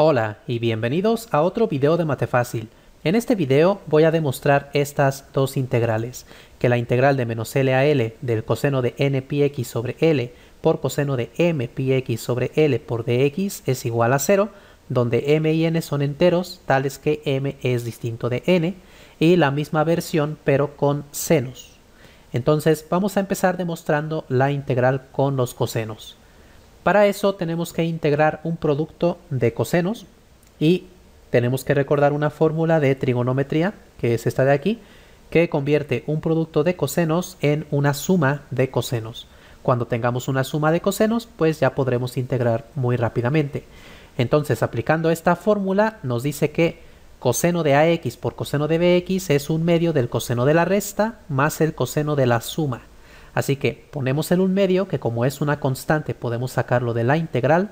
Hola y bienvenidos a otro video de Mate Fácil. En este video voy a demostrar estas dos integrales, que la integral de menos L a L del coseno de n pi x sobre L por coseno de m pi x sobre L por dx es igual a 0, donde m y n son enteros, tales que m es distinto de n, y la misma versión pero con senos. Entonces vamos a empezar demostrando la integral con los cosenos. Para eso tenemos que integrar un producto de cosenos y tenemos que recordar una fórmula de trigonometría, que es esta de aquí, que convierte un producto de cosenos en una suma de cosenos. Cuando tengamos una suma de cosenos, pues ya podremos integrar muy rápidamente. Entonces, aplicando esta fórmula, nos dice que coseno de AX por coseno de BX es un medio del coseno de la resta más el coseno de la suma. Así que ponemos el un medio, que como es una constante podemos sacarlo de la integral,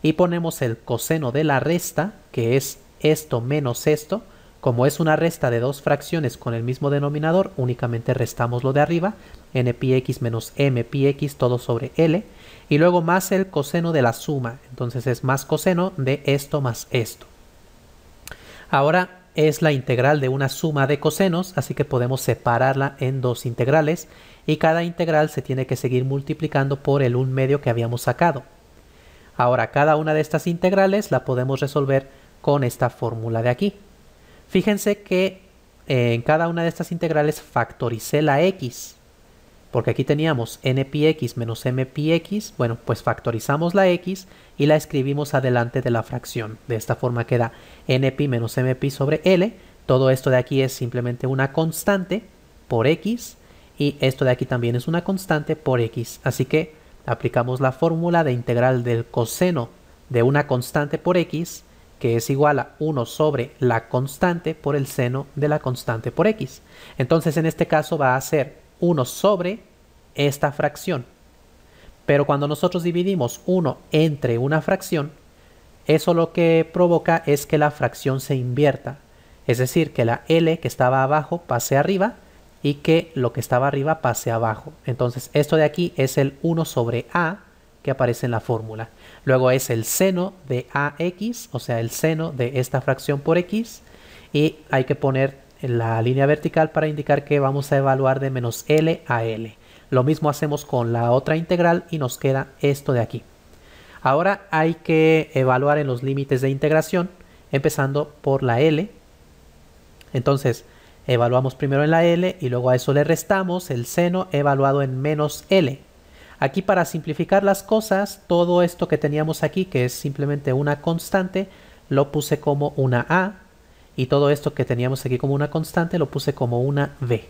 y ponemos el coseno de la resta, que es esto menos esto. Como es una resta de dos fracciones con el mismo denominador, únicamente restamos lo de arriba, x menos mpx todo sobre l, y luego más el coseno de la suma, entonces es más coseno de esto más esto. Ahora es la integral de una suma de cosenos, así que podemos separarla en dos integrales y cada integral se tiene que seguir multiplicando por el 1 medio que habíamos sacado. Ahora, cada una de estas integrales la podemos resolver con esta fórmula de aquí. Fíjense que eh, en cada una de estas integrales factoricé la x porque aquí teníamos npx menos mpx, bueno, pues factorizamos la x y la escribimos adelante de la fracción. De esta forma queda np menos mp sobre l. Todo esto de aquí es simplemente una constante por x y esto de aquí también es una constante por x. Así que aplicamos la fórmula de integral del coseno de una constante por x que es igual a 1 sobre la constante por el seno de la constante por x. Entonces en este caso va a ser 1 sobre esta fracción. Pero cuando nosotros dividimos 1 entre una fracción, eso lo que provoca es que la fracción se invierta. Es decir, que la L que estaba abajo pase arriba y que lo que estaba arriba pase abajo. Entonces esto de aquí es el 1 sobre A que aparece en la fórmula. Luego es el seno de AX, o sea, el seno de esta fracción por X. Y hay que poner en la línea vertical para indicar que vamos a evaluar de menos L a L. Lo mismo hacemos con la otra integral y nos queda esto de aquí. Ahora hay que evaluar en los límites de integración, empezando por la L. Entonces, evaluamos primero en la L y luego a eso le restamos el seno evaluado en menos L. Aquí para simplificar las cosas, todo esto que teníamos aquí, que es simplemente una constante, lo puse como una A y todo esto que teníamos aquí como una constante lo puse como una B.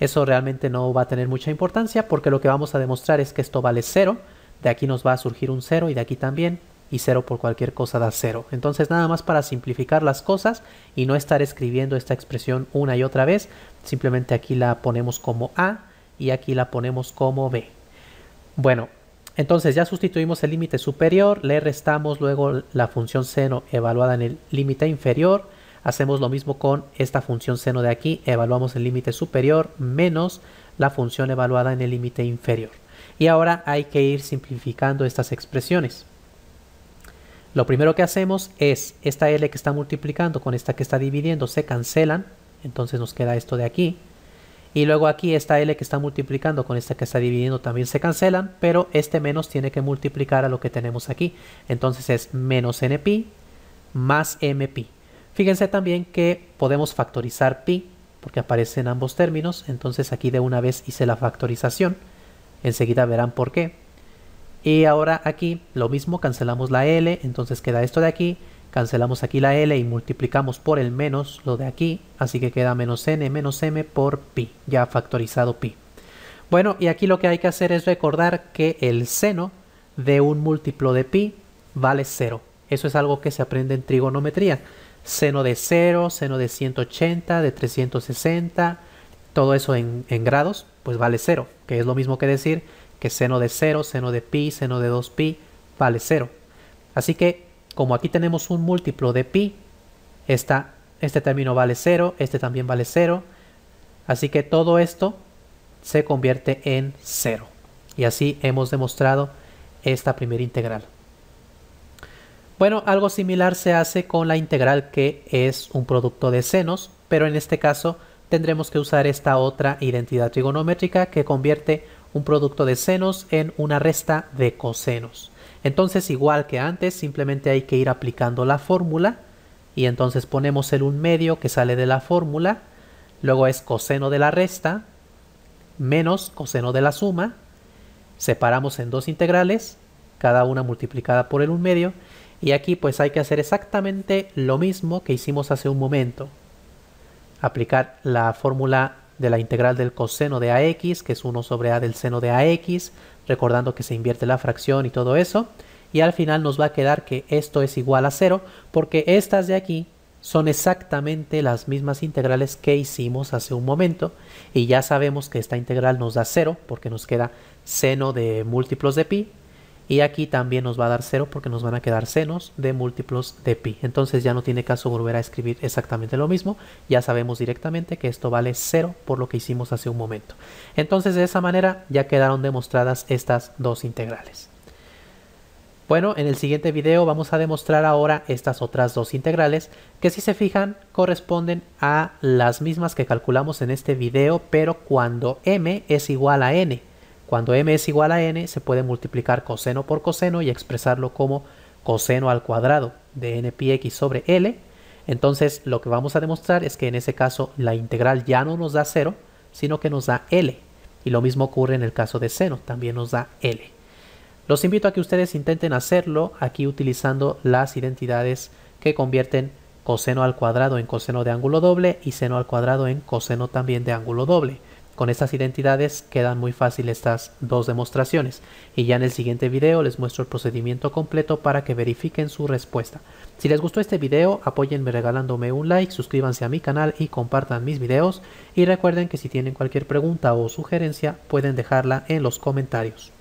Eso realmente no va a tener mucha importancia porque lo que vamos a demostrar es que esto vale 0, de aquí nos va a surgir un 0 y de aquí también, y 0 por cualquier cosa da 0. Entonces nada más para simplificar las cosas y no estar escribiendo esta expresión una y otra vez, simplemente aquí la ponemos como A y aquí la ponemos como B. Bueno, entonces ya sustituimos el límite superior, le restamos luego la función seno evaluada en el límite inferior, Hacemos lo mismo con esta función seno de aquí, evaluamos el límite superior menos la función evaluada en el límite inferior. Y ahora hay que ir simplificando estas expresiones. Lo primero que hacemos es, esta L que está multiplicando con esta que está dividiendo se cancelan, entonces nos queda esto de aquí. Y luego aquí esta L que está multiplicando con esta que está dividiendo también se cancelan, pero este menos tiene que multiplicar a lo que tenemos aquí. Entonces es menos npi más mpi. Fíjense también que podemos factorizar pi, porque aparecen ambos términos, entonces aquí de una vez hice la factorización, enseguida verán por qué. Y ahora aquí lo mismo, cancelamos la L, entonces queda esto de aquí, cancelamos aquí la L y multiplicamos por el menos lo de aquí, así que queda menos n menos m por pi, ya factorizado pi. Bueno, y aquí lo que hay que hacer es recordar que el seno de un múltiplo de pi vale 0. Eso es algo que se aprende en trigonometría seno de 0, seno de 180, de 360, todo eso en, grados, pues vale 0, que es lo mismo que decir que seno de 0, seno de pi, seno de 2pi, vale 0. Así que, como aquí tenemos un múltiplo de pi, esta, este término vale 0, este también vale 0, así que todo esto se convierte en 0. Y así hemos demostrado esta primera integral. Bueno, algo similar se hace con la integral que es un producto de senos, pero en este caso tendremos que usar esta otra identidad trigonométrica que convierte un producto de senos en una resta de cosenos. Entonces, igual que antes, simplemente hay que ir aplicando la fórmula y entonces ponemos el 1 medio que sale de la fórmula, luego es coseno de la resta menos coseno de la suma, separamos en dos integrales, cada una multiplicada por el 1 medio, y aquí pues hay que hacer exactamente lo mismo que hicimos hace un momento. Aplicar la fórmula de la integral del coseno de ax, que es 1 sobre a del seno de ax, recordando que se invierte la fracción y todo eso. Y al final nos va a quedar que esto es igual a 0, porque estas de aquí son exactamente las mismas integrales que hicimos hace un momento. Y ya sabemos que esta integral nos da 0, porque nos queda seno de múltiplos de pi y aquí también nos va a dar 0 porque nos van a quedar senos de múltiplos de pi. Entonces ya no tiene caso volver a escribir exactamente lo mismo. Ya sabemos directamente que esto vale 0 por lo que hicimos hace un momento. Entonces de esa manera ya quedaron demostradas estas dos integrales. Bueno, en el siguiente video vamos a demostrar ahora estas otras dos integrales que si se fijan corresponden a las mismas que calculamos en este video pero cuando m es igual a n. Cuando m es igual a n, se puede multiplicar coseno por coseno y expresarlo como coseno al cuadrado de n pi x sobre l. Entonces lo que vamos a demostrar es que en ese caso la integral ya no nos da 0, sino que nos da l. Y lo mismo ocurre en el caso de seno, también nos da l. Los invito a que ustedes intenten hacerlo aquí utilizando las identidades que convierten coseno al cuadrado en coseno de ángulo doble y seno al cuadrado en coseno también de ángulo doble. Con estas identidades quedan muy fácil estas dos demostraciones y ya en el siguiente video les muestro el procedimiento completo para que verifiquen su respuesta. Si les gustó este video apóyenme regalándome un like, suscríbanse a mi canal y compartan mis videos y recuerden que si tienen cualquier pregunta o sugerencia pueden dejarla en los comentarios.